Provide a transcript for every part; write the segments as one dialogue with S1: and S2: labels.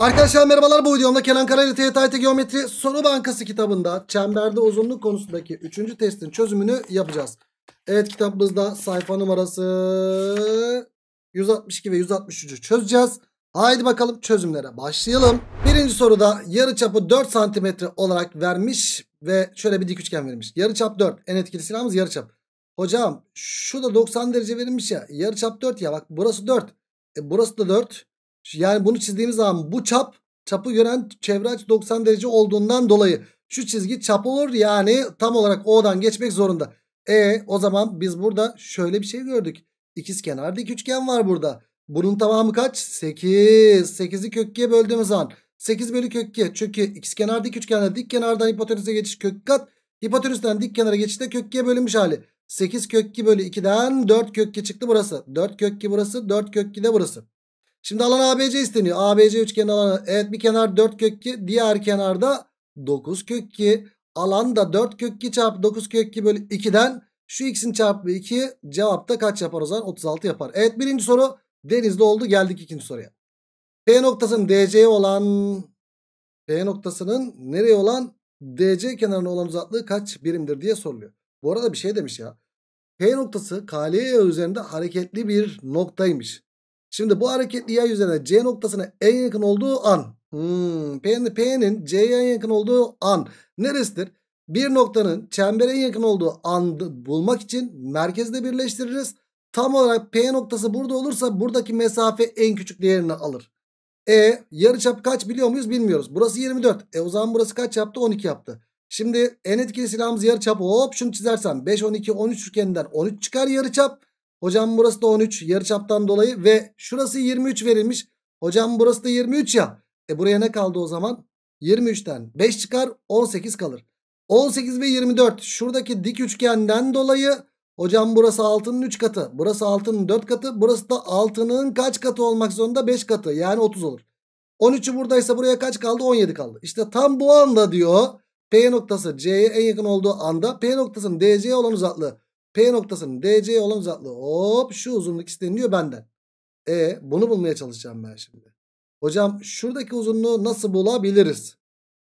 S1: Arkadaşlar merhabalar bu videomda Kenan Karaylı TYT Geometri Soru Bankası kitabında çemberde uzunluk konusundaki 3. testin çözümünü yapacağız. Evet kitabımızda sayfa numarası 162 ve 163'ü çözeceğiz. Haydi bakalım çözümlere başlayalım. Birinci soruda yarı çapı 4 cm olarak vermiş ve şöyle bir dik üçgen verilmiş. Yarı çap 4 en etkili silahımız yarı çap. Hocam şu da 90 derece verilmiş ya yarı çap 4 ya bak burası 4. E, burası da 4. Yani bunu çizdiğimiz zaman bu çap çapı gören çevre açı 90 derece olduğundan dolayı şu çizgi çap olur. Yani tam olarak O'dan geçmek zorunda. E o zaman biz burada şöyle bir şey gördük. İkiz kenar dik üçgen var burada. Bunun tamamı kaç? 8. 8'i kökkiye böldüğümüz zaman 8 bölü kökkiye. Çünkü ikiz kenar dik üçgende dik kenardan hipotenüse geçiş kök kat. Hipotenüsten dik kenara geçişte kökkiye bölünmüş hali. 8 kök 2 bölü 2'den 4 kök 2 çıktı burası. 4 kök 2 burası. 4 kök 2 de burası. Şimdi alan ABC isteniyor. ABC üçgen alanı. Evet bir kenar 4 kök 2. Diğer kenarda 9 kök 2. Alan da 4 kök 2 çarpı 9 kök 2 bölü 2'den şu x'in çarpı 2 cevapta kaç yapar o zaman? 36 yapar. Evet birinci soru denizde oldu. Geldik ikinci soruya. P noktasının DC'ye olan P noktasının nereye olan DC kenarına olan uzaklığı kaç birimdir diye soruluyor. Bu arada bir şey demiş ya. P noktası KL üzerinde hareketli bir noktaymış. Şimdi bu hareketli yay üzerinde C noktasına en yakın olduğu an. Hmm, P'nin P'nin C'ye en yakın olduğu an neresidir? Bir noktanın çembere en yakın olduğu anı bulmak için merkezde birleştiririz. Tam olarak P noktası burada olursa buradaki mesafe en küçük değerini alır. E yarıçap kaç biliyor muyuz bilmiyoruz. Burası 24. E o zaman burası kaç yaptı? 12 yaptı. Şimdi en etkili silahımız yarıçap. Hop şunu çizersem 5, 12, 13 üçgeninden 13 çıkar yarıçap. Hocam burası da 13 yarıçaptan dolayı ve şurası 23 verilmiş. Hocam burası da 23 ya. E buraya ne kaldı o zaman? 23'ten 5 çıkar 18 kalır. 18 ve 24 şuradaki dik üçgenden dolayı hocam burası altının 3 katı. Burası altının 4 katı. Burası da altının kaç katı olmak zorunda? 5 katı yani 30 olur. 13'ü buradaysa buraya kaç kaldı? 17 kaldı. İşte tam bu anda diyor P noktası C'ye en yakın olduğu anda P noktasının DC'ye olan uzaklığı P noktasının DC olan uzaklığı hop şu uzunluk isteniliyor benden. E bunu bulmaya çalışacağım ben şimdi. Hocam şuradaki uzunluğu nasıl bulabiliriz?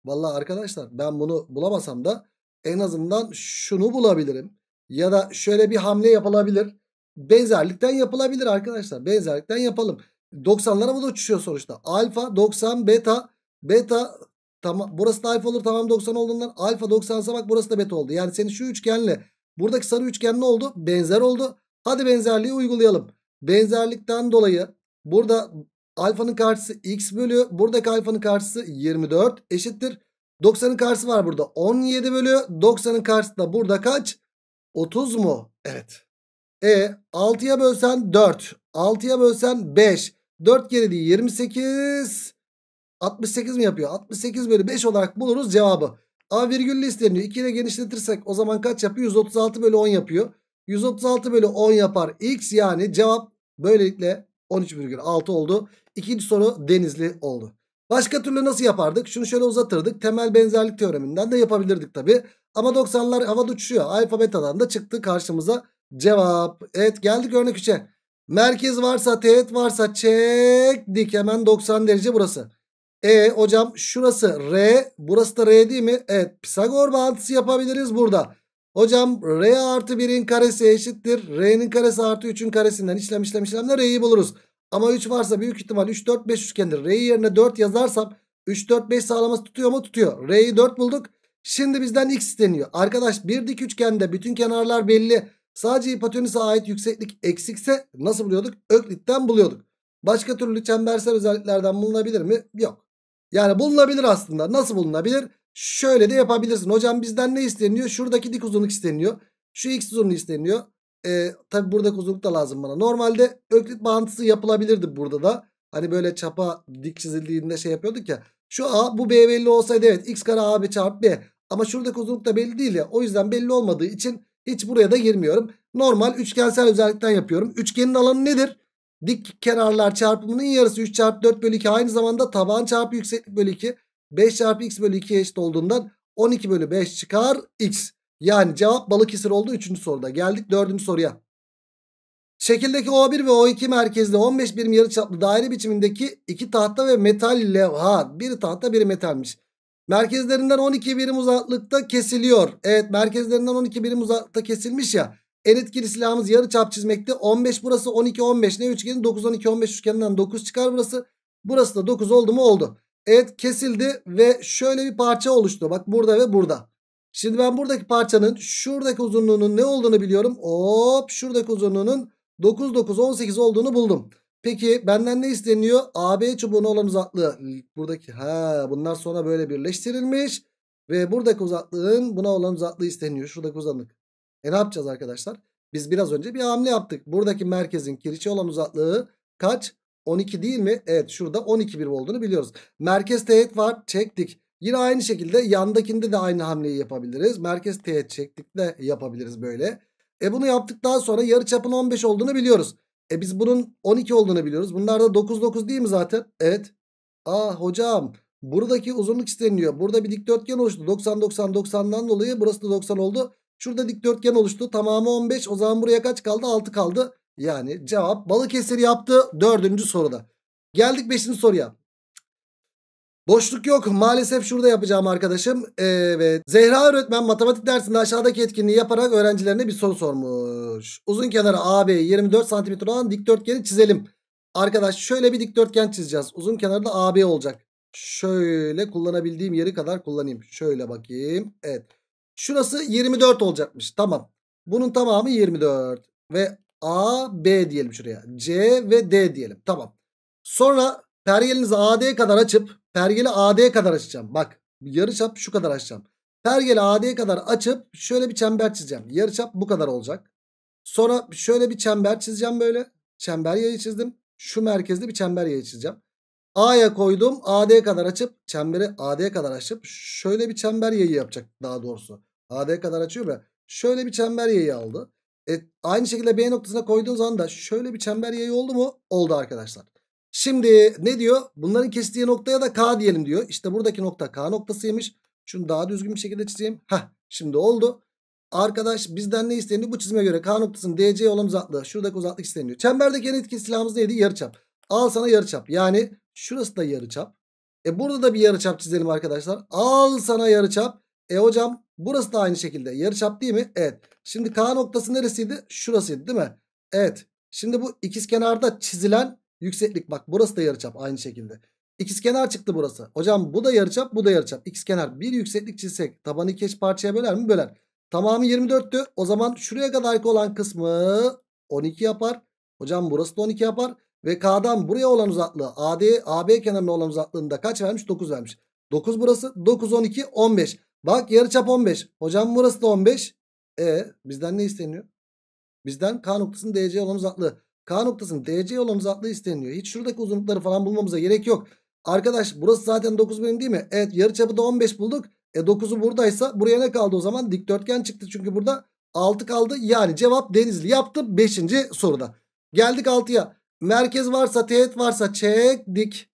S1: Vallahi arkadaşlar ben bunu bulamasam da en azından şunu bulabilirim. Ya da şöyle bir hamle yapılabilir. Benzerlikten yapılabilir arkadaşlar. Benzerlikten yapalım. 90'lara bu da uçuşuyor sonuçta. Alfa 90 beta beta tamam burası da alfa olur tamam 90 olduğundan alfa 90'sa bak burası da beta oldu. Yani senin şu üçgenle Buradaki sarı üçgen ne oldu? Benzer oldu. Hadi benzerliği uygulayalım. Benzerlikten dolayı burada alfanın karşısı x bölü buradaki alfanın karşısı 24 eşittir. 90'ın karşısı var burada 17 bölü 90'ın karşısı da burada kaç? 30 mu? Evet. E 6'ya bölsen 4. 6'ya bölsen 5. 4 geri geriliği 28. 68 mi yapıyor? 68 bölü 5 olarak buluruz cevabı. A virgüllü isteniyor. 2 ile genişletirsek o zaman kaç yapıyor? 136 bölü 10 yapıyor. 136 bölü 10 yapar. X yani cevap böylelikle 13,6 oldu. İkinci soru Denizli oldu. Başka türlü nasıl yapardık? Şunu şöyle uzatırdık. Temel benzerlik teoreminden de yapabilirdik tabi. Ama 90'lar havada uçuşuyor. Alfa betadan da çıktı karşımıza cevap. Evet geldik örnek 3'e. Merkez varsa teğet varsa çek dik. Hemen 90 derece burası. E hocam şurası R. Burası da R değil mi? Evet Pisagor bağıntısı yapabiliriz burada. Hocam R artı 1'in karesi eşittir. R'nin karesi artı 3'ün karesinden işlem işlem işlemle R'yi buluruz. Ama 3 varsa büyük ihtimal 3 4 5 üçgendir. R'yi yerine 4 yazarsam 3 4 5 sağlaması tutuyor mu? Tutuyor. R'yi 4 bulduk. Şimdi bizden x isteniyor. Arkadaş bir dik üçgende bütün kenarlar belli. Sadece hipotenüse ait yükseklik eksikse nasıl buluyorduk? Öklitten buluyorduk. Başka türlü çembersel özelliklerden bulunabilir mi? Yok. Yani bulunabilir aslında. Nasıl bulunabilir? Şöyle de yapabilirsin. Hocam bizden ne isteniyor? Şuradaki dik uzunluk isteniyor. Şu x uzunluğu isteniyor. Ee, Tabi buradaki uzunluk da lazım bana. Normalde öklit bağıntısı yapılabilirdi burada da. Hani böyle çapa dik çizildiğinde şey yapıyorduk ya. Şu a bu b belli olsaydı evet x kare ab çarpı b. Ama şuradaki uzunluk da belli değil ya. O yüzden belli olmadığı için hiç buraya da girmiyorum. Normal üçgensel özellikten yapıyorum. Üçgenin alanı nedir? Dik kenarlar çarpımının yarısı 3 çarpı 4 bölü 2 aynı zamanda taban çarpı yükseklik bölü 2. 5 çarpı x bölü 2 eşit olduğundan 12 bölü 5 çıkar x. Yani cevap Balıkesir oldu 3. soruda. Geldik 4. soruya. Şekildeki O1 ve O2 merkezli 15 birim yarıçaplı daire biçimindeki iki tahta ve metal levha. Biri tahta biri metalmiş. Merkezlerinden 12 birim uzaklıkta kesiliyor. Evet merkezlerinden 12 birim uzaklıkta kesilmiş ya. En etkili silahımız yarı çap çizmekte. 15 burası 12 15 ne üçgeni? 9 12 15 üçgeninden 9 çıkar burası. Burası da 9 oldu mu oldu. Evet kesildi ve şöyle bir parça oluştu. Bak burada ve burada. Şimdi ben buradaki parçanın şuradaki uzunluğunun ne olduğunu biliyorum. Hop şuradaki uzunluğunun 9 9 18 olduğunu buldum. Peki benden ne isteniyor? AB çubuğunun olan uzaklığı. Buradaki ha bunlar sonra böyle birleştirilmiş. Ve buradaki uzaklığın buna olan uzaklığı isteniyor. Şuradaki uzaklık. E ne yapacağız arkadaşlar? Biz biraz önce bir hamle yaptık. Buradaki merkezin kirişi olan uzaklığı kaç? 12 değil mi? Evet şurada 12 birim olduğunu biliyoruz. Merkez teğet var çektik. Yine aynı şekilde yandakinde de aynı hamleyi yapabiliriz. Merkez teğet çektik de yapabiliriz böyle. E bunu yaptıktan sonra yarı çapın 15 olduğunu biliyoruz. E biz bunun 12 olduğunu biliyoruz. Bunlar da 9 9 değil mi zaten? Evet. Aa hocam buradaki uzunluk isteniliyor. Burada bir dikdörtgen oluştu. 90 90 90'dan dolayı burası da 90 oldu. Şurada dikdörtgen oluştu. Tamamı 15. O zaman buraya kaç kaldı? 6 kaldı. Yani cevap Balıkesir yaptı. Dördüncü soruda. Geldik beşinci soruya. Boşluk yok. Maalesef şurada yapacağım arkadaşım. Evet. Zehra öğretmen matematik dersinde aşağıdaki etkinliği yaparak öğrencilerine bir soru sormuş. Uzun kenarı AB 24 cm olan dikdörtgeni çizelim. Arkadaş şöyle bir dikdörtgen çizeceğiz. Uzun kenarı da AB olacak. Şöyle kullanabildiğim yeri kadar kullanayım. Şöyle bakayım. Evet. Şurası 24 olacakmış. Tamam. Bunun tamamı 24. Ve A, B diyelim şuraya. C ve D diyelim. Tamam. Sonra pergelinizi AD'ye kadar açıp pergeli AD'ye kadar açacağım. Bak yarıçap şu kadar açacağım. Pergeli AD'ye kadar açıp şöyle bir çember çizeceğim. Yarıçap bu kadar olacak. Sonra şöyle bir çember çizeceğim böyle. Çember yayı çizdim. Şu merkezde bir çember yayı çizeceğim. A'ya koydum. AD'ye kadar açıp çemberi AD'ye kadar açıp şöyle bir çember yayı yapacak daha doğrusu. AD kadar açıyorum ya. Şöyle bir çember yayı aldı. E, aynı şekilde B noktasına koyduğun zaman da şöyle bir çember yayı oldu mu? Oldu arkadaşlar. Şimdi ne diyor? Bunların kestiği noktaya da K diyelim diyor. İşte buradaki nokta K noktasıymış. Şunu daha düzgün bir şekilde çizeyim. Heh şimdi oldu. Arkadaş bizden ne isteniyor? Bu çizime göre K noktasının DC olan uzaklığı. Şuradaki uzaklık isteniyor. Çemberdeki en etkili silahımız neydi? Yarıçap. Al sana yarıçap. Yani şurası da yarıçap. E burada da bir yarıçap çizelim arkadaşlar. Al sana yarıçap. E hocam Burası da aynı şekilde yarıçap değil mi? Evet. Şimdi K noktası neresiydi? Şurasıydı değil mi? Evet. Şimdi bu ikizkenarda çizilen yükseklik bak burası da yarıçap aynı şekilde. İkizkenar çıktı burası. Hocam bu da yarıçap, bu da yarıçap. İkizkenar bir yükseklik çizsek tabanı iki parçaya böler mi? Böler. Tamamı 24'tü. O zaman şuraya kadar olan kısmı 12 yapar. Hocam burası da 12 yapar. Ve K'dan buraya olan uzaklığı AD, AB kenarına olan uzaklığında kaç vermiş? 9 vermiş. 9 burası. 9, 12, 15. Bak yarıçap 15. Hocam burası da 15. E bizden ne isteniyor? Bizden K noktasının DC yolunun uzaklığı. K noktasının DC yolunun uzaklığı isteniyor. Hiç şuradaki uzunlukları falan bulmamıza gerek yok. Arkadaş burası zaten 9 birim değil mi? Evet yarıçapı da 15 bulduk. E 9'u buradaysa buraya ne kaldı o zaman? Dikdörtgen çıktı çünkü burada 6 kaldı. Yani cevap Denizli yaptı 5. soruda. Geldik 6'ya. Merkez varsa teğet varsa çek dik.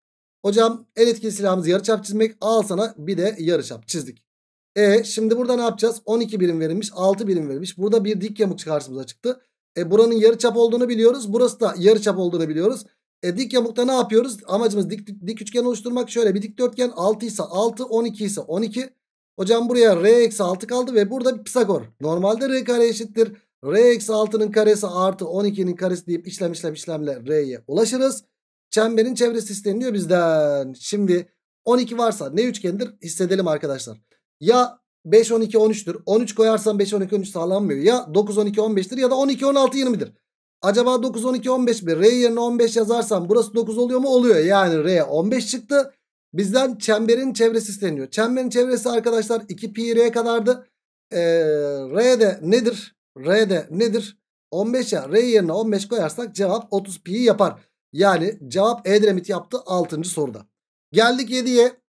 S1: Hocam el etkili silahımız yarıçap çizmek. Al sana bir de yarıçap çizdik. E şimdi burada ne yapacağız? 12 birim verilmiş 6 birim verilmiş. Burada bir dik yamuk karşımıza çıktı. E buranın yarı çap olduğunu biliyoruz. Burası da yarı çap olduğunu biliyoruz. E dik yamukta ne yapıyoruz? Amacımız dik, dik, dik üçgen oluşturmak. Şöyle bir dikdörtgen 6 ise 6, 12 ise 12. Hocam buraya r eksi 6 kaldı ve burada bir Pisagor. Normalde r kare eşittir. r eksi 6'nın karesi artı 12'nin karesi deyip işlem işlem işlemle r'ye ulaşırız. Çemberin çevresi isteniyor bizden. Şimdi 12 varsa ne üçgendir? Hissedelim arkadaşlar ya 5 12 13'tür. 13 koyarsan 5 12 13 sağlanmıyor. Ya 9 12 15'tir ya da 12 16 20'dir. Acaba 9 12 15 mi? R yerine 15 yazarsam burası 9 oluyor mu? Oluyor. Yani R 15 çıktı. Bizden çemberin çevresi isteniyor. Çemberin çevresi arkadaşlar 2 pi r kadardı. Ee, r de nedir? R de nedir? 15 ya. R yerine 15 koyarsak cevap 30 pi yapar. Yani cevap Edremit yaptı 6. soruda. Geldik 7'ye.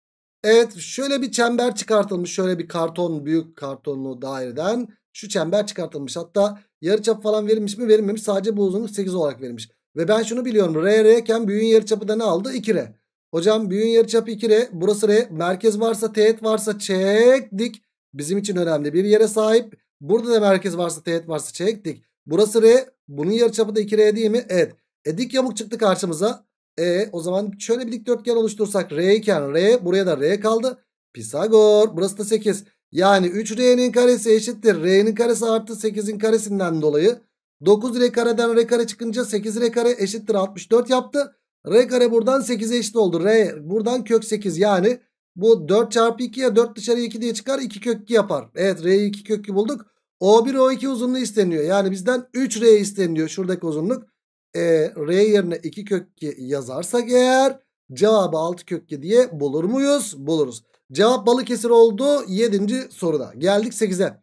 S1: Evet şöyle bir çember çıkartılmış. Şöyle bir karton büyük kartonlu daireden şu çember çıkartılmış. Hatta yarıçap falan verilmiş mi verilmemiş. Sadece bu uzunluk 8 olarak verilmiş. Ve ben şunu biliyorum. R R iken büyüğün yarıçapı da ne aldı? 2R. Hocam büyüğün yarıçapı 2R. Burası R. Merkez varsa teğet varsa çektik. Bizim için önemli bir yere sahip. Burada da merkez varsa teğet varsa çektik. Burası R. Bunun yarıçapı da 2R değil mi? Evet. E dik yamuk çıktı karşımıza. E o zaman şöyle bir dikdörtgen oluştursak R iken R buraya da R kaldı. Pisagor burası da 8. Yani 3R'nin karesi eşittir. R'nin karesi artı 8'in karesinden dolayı 9R kareden R kare çıkınca 8R kare eşittir 64 yaptı. R kare buradan 8'e eşit oldu. R buradan kök 8 yani bu 4 çarpı 2'ye 4 dışarı 2 diye çıkar 2 kök 2 yapar. Evet R'yi 2 kök 2 bulduk. O1 O2 uzunluğu isteniyor. Yani bizden 3R isteniyor şuradaki uzunluk e, R yerine 2 kök 2 yazarsak eğer cevabı 6 kök 2 diye bulur muyuz? Buluruz. Cevap Balıkesir oldu 7. soruda. Geldik 8'e.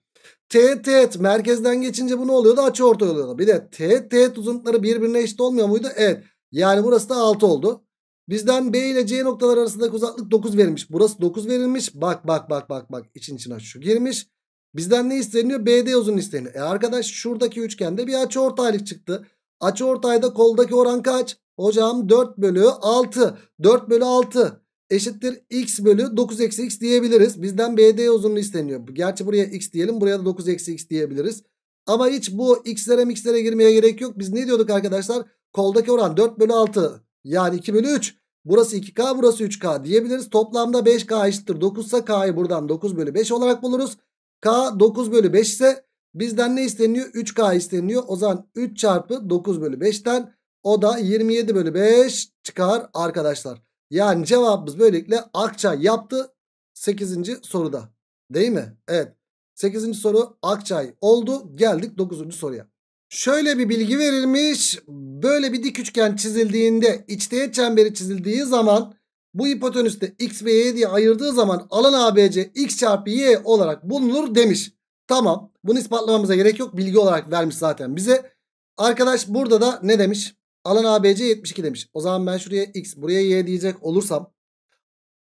S1: Teğet teğet merkezden geçince bu ne oluyordu? Açı orta oluyordu. Bir de teğet teğet uzunlukları birbirine eşit olmuyor muydu? Evet. Yani burası da 6 oldu. Bizden B ile C noktalar arasındaki uzaklık 9 verilmiş. Burası 9 verilmiş. Bak bak bak bak bak. İçin içine şu girmiş. Bizden ne isteniyor? BD uzun isteniyor. E arkadaş şuradaki üçgende bir açı ortaylık çıktı. Açı ortayda koldaki oran kaç? Hocam 4 bölü 6. 4 bölü 6 eşittir x bölü 9 eksi x diyebiliriz. Bizden BD uzunluğu isteniyor. Gerçi buraya x diyelim buraya da 9 eksi x diyebiliriz. Ama hiç bu x'lere x'lere girmeye gerek yok. Biz ne diyorduk arkadaşlar? Koldaki oran 4 bölü 6 yani 2 bölü 3. Burası 2K burası 3K diyebiliriz. Toplamda 5K eşittir 9 ise K'yı buradan 9 bölü 5 olarak buluruz. K 9 bölü 5 ise Bizden ne isteniyor? 3K isteniyor. O zaman 3 çarpı 9 bölü 5'ten o da 27 bölü 5 çıkar arkadaşlar. Yani cevabımız böylelikle Akça yaptı 8. soruda. Değil mi? Evet. 8. soru Akçay oldu. Geldik 9. soruya. Şöyle bir bilgi verilmiş. Böyle bir dik üçgen çizildiğinde içteğet çemberi çizildiği zaman bu hipotenüste x ve y diye ayırdığı zaman alan ABC x çarpı y olarak bulunur demiş. Tamam. Bunu ispatlamamıza gerek yok. Bilgi olarak vermiş zaten bize. Arkadaş burada da ne demiş? Alan ABC 72 demiş. O zaman ben şuraya x buraya y diyecek olursam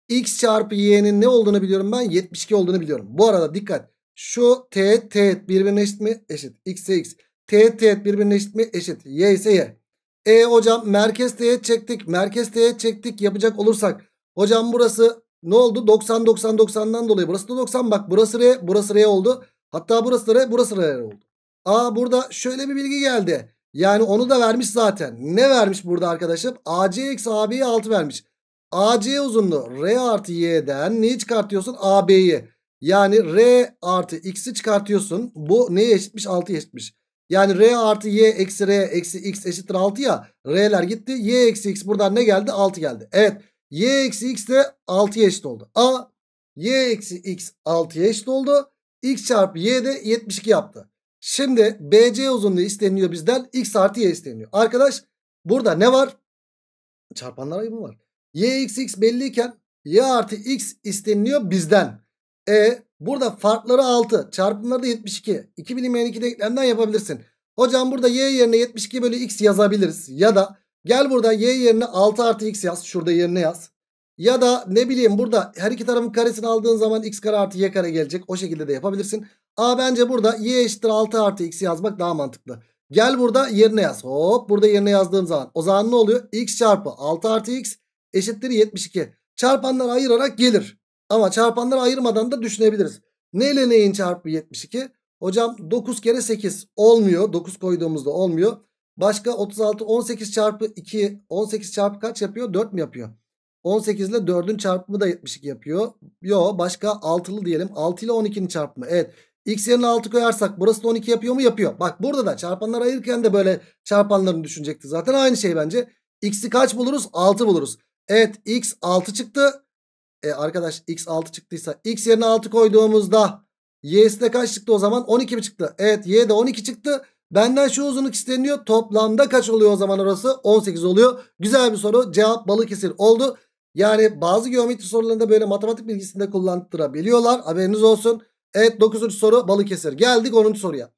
S1: x çarpı y'nin ne olduğunu biliyorum ben 72 olduğunu biliyorum. Bu arada dikkat şu t t birbirine eşit mi? Eşit. x ise x. T t birbirine eşit mi? Eşit. Y ise y. E hocam merkez teğet çektik. Merkez teğet çektik yapacak olursak. Hocam burası ne oldu? 90 90 90'dan dolayı. Burası da 90 bak burası r burası r oldu. Hatta burası R burası R oldu. Aa burada şöyle bir bilgi geldi. Yani onu da vermiş zaten. Ne vermiş burada arkadaşım? AC eksi AB'ye 6 vermiş. AC uzunluğu R artı Y'den neyi çıkartıyorsun? AB'yi. Yani R artı X'i çıkartıyorsun. Bu neye eşitmiş? 6'ya eşitmiş. Yani R artı Y eksi R eksi X eşittir 6 ya. R'ler gitti. Y eksi X buradan ne geldi? 6 geldi. Evet. Y eksi X de 6'ya eşit oldu. A. Y eksi X 6'ya eşit oldu x çarpı y de 72 yaptı. Şimdi BC uzunluğu isteniyor bizden. X artı y isteniyor. Arkadaş burada ne var? Çarpanlar mı var. Y x x belliyken y artı x isteniyor bizden. E burada farkları 6. Çarpımları da 72. 2 bilinmeyen 2 denklemden yapabilirsin. Hocam burada y yerine 72 bölü x yazabiliriz. Ya da gel burada y yerine 6 artı x yaz. Şurada yerine yaz. Ya da ne bileyim burada her iki tarafın karesini aldığın zaman x kare artı y kare gelecek. O şekilde de yapabilirsin. A bence burada y eşittir 6 artı x yazmak daha mantıklı. Gel burada yerine yaz. Hop burada yerine yazdığım zaman. O zaman ne oluyor? x çarpı 6 artı x eşittir 72. Çarpanlar ayırarak gelir. Ama çarpanları ayırmadan da düşünebiliriz. Ne ile neyin çarpı 72? Hocam 9 kere 8 olmuyor. 9 koyduğumuzda olmuyor. Başka 36 18 çarpı 2 18 çarpı kaç yapıyor? 4 mi yapıyor? 18 ile 4'ün çarpımı da 72 yapıyor. Yo başka 6'lı diyelim. 6 ile 12'nin çarpımı. Evet. X yerine 6 koyarsak burası da 12 yapıyor mu? Yapıyor. Bak burada da çarpanlar ayırırken de böyle çarpanlarını düşünecekti. Zaten aynı şey bence. X'i kaç buluruz? 6 buluruz. Evet X 6 çıktı. E arkadaş X 6 çıktıysa X yerine 6 koyduğumuzda Y'si de kaç çıktı o zaman? 12 mi çıktı? Evet Y de 12 çıktı. Benden şu uzunluk isteniyor. Toplamda kaç oluyor o zaman orası? 18 oluyor. Güzel bir soru. Cevap balık Balıkesir oldu. Yani bazı geometri sorularında böyle matematik bilgisinde kullandırabiliyorlar. Haberiniz olsun. Evet 9. soru Balıkesir. Geldik 10. soruya.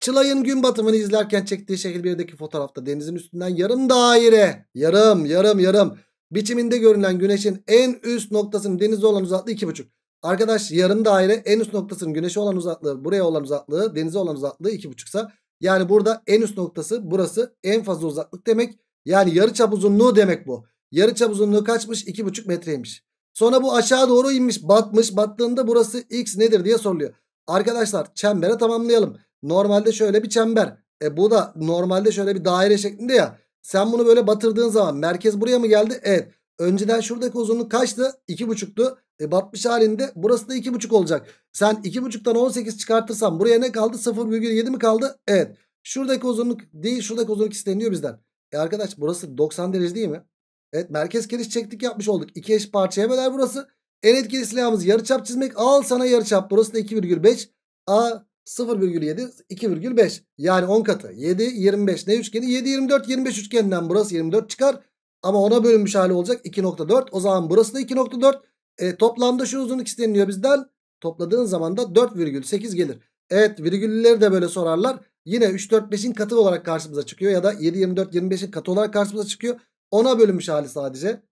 S1: Çılay'ın gün batımını izlerken çektiği şekil 1'deki fotoğrafta denizin üstünden yarım daire. Yarım yarım yarım. Biçiminde görünen güneşin en üst noktasının denize olan uzaklığı 2,5. Arkadaş yarım daire en üst noktasının güneşe olan uzaklığı buraya olan uzaklığı denize olan uzaklığı 2,5 ise yani burada en üst noktası burası en fazla uzaklık demek. Yani yarı çap uzunluğu demek bu. Yarı çap uzunluğu kaçmış? 2,5 metreymiş. Sonra bu aşağı doğru inmiş batmış. Battığında burası x nedir diye soruluyor. Arkadaşlar çembere tamamlayalım. Normalde şöyle bir çember. E bu da normalde şöyle bir daire şeklinde ya. Sen bunu böyle batırdığın zaman merkez buraya mı geldi? Evet. Önceden şuradaki uzunluk kaçtı? 2,5'tu. E batmış halinde burası da 2,5 olacak. Sen 2,5'tan 18 çıkartırsan buraya ne kaldı? 0,7 mi kaldı? Evet. Şuradaki uzunluk değil şuradaki uzunluk isteniyor bizden. E arkadaş burası 90 derece değil mi? Evet merkez çektik yapmış olduk. İki eş parçaya böler burası. En etkili silahımız yarıçap çizmek. Al sana yarıçap. Burası da 2,5. A 0,7 2,5. Yani 10 katı. 7 25 ne üçgeni? 7 24 25 üçgeninden burası 24 çıkar. Ama ona bölünmüş hali olacak 2.4. O zaman burası da 2.4. E, toplamda şu uzunluk isteniyor bizden. Topladığın zaman da 4,8 gelir. Evet virgülleri de böyle sorarlar. Yine 3 4 5'in katı olarak karşımıza çıkıyor ya da 7 24 25'in katı olarak karşımıza çıkıyor. 10'a bölünmüş hali sadece.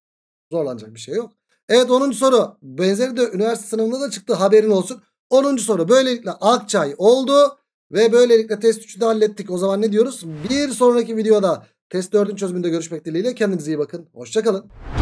S1: Zorlanacak bir şey yok. Evet 10. soru. Benzeri de üniversite sınavında da çıktı haberin olsun. 10. soru. Böylelikle Akçay oldu. Ve böylelikle test 3'ü de hallettik. O zaman ne diyoruz? Bir sonraki videoda test 4'ün çözümünde görüşmek dileğiyle. Kendinize iyi bakın. Hoşçakalın.